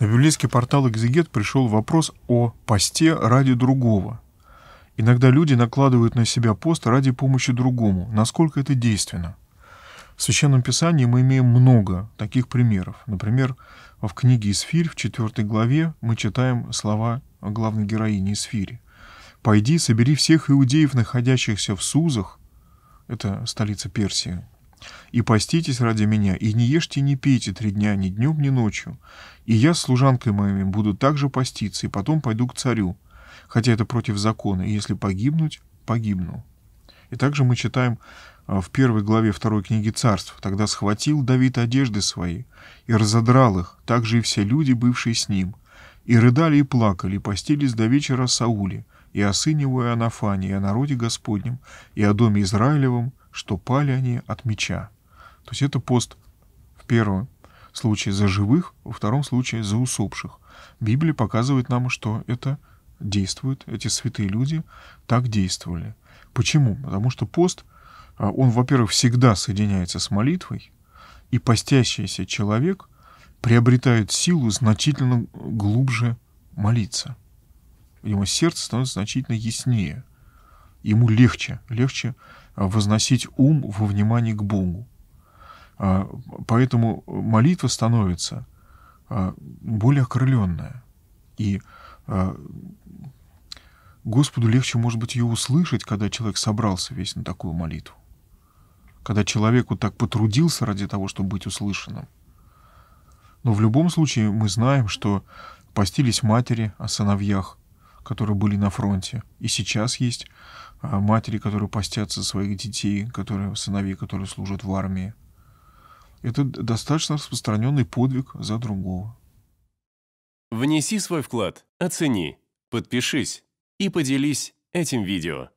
На библейский портал «Экзегет» пришел вопрос о посте ради другого. Иногда люди накладывают на себя пост ради помощи другому. Насколько это действенно? В Священном Писании мы имеем много таких примеров. Например, в книге «Исфирь» в 4 главе мы читаем слова главной героини Исфири. «Пойди, собери всех иудеев, находящихся в Сузах» — это столица Персии, и поститесь ради меня, и не ешьте, не пейте три дня, ни днем, ни ночью. И я с служанкой моими буду также поститься, и потом пойду к царю, хотя это против закона, и если погибнуть, погибну». И также мы читаем а, в первой главе второй книги царств. «Тогда схватил Давид одежды свои и разодрал их, также и все люди, бывшие с ним, и рыдали и плакали, и постились до вечера Сауле, и о сыне его и о Нафане и о народе Господнем, и о доме Израилевом, что пали они от меча. То есть это пост в первом случае за живых, во втором случае за усопших. Библия показывает нам, что это действует, эти святые люди так действовали. Почему? Потому что пост, а, он, во-первых, всегда соединяется с молитвой, и постящийся человек приобретает силу значительно глубже молиться. Его сердце становится значительно яснее – ему легче, легче э, возносить ум во внимание к Богу. А, поэтому молитва становится а, более окрыленная. И а, Господу легче, может быть, ее услышать, когда человек собрался весь на такую молитву. Когда человек вот так потрудился ради того, чтобы быть услышанным. Но в любом случае мы знаем, что постились матери о сыновьях – которые были на фронте, и сейчас есть а, матери, которые постятся своих детей, которые, сыновей, которые служат в армии. Это достаточно распространенный подвиг за другого. Внеси свой вклад, оцени, подпишись и поделись этим видео.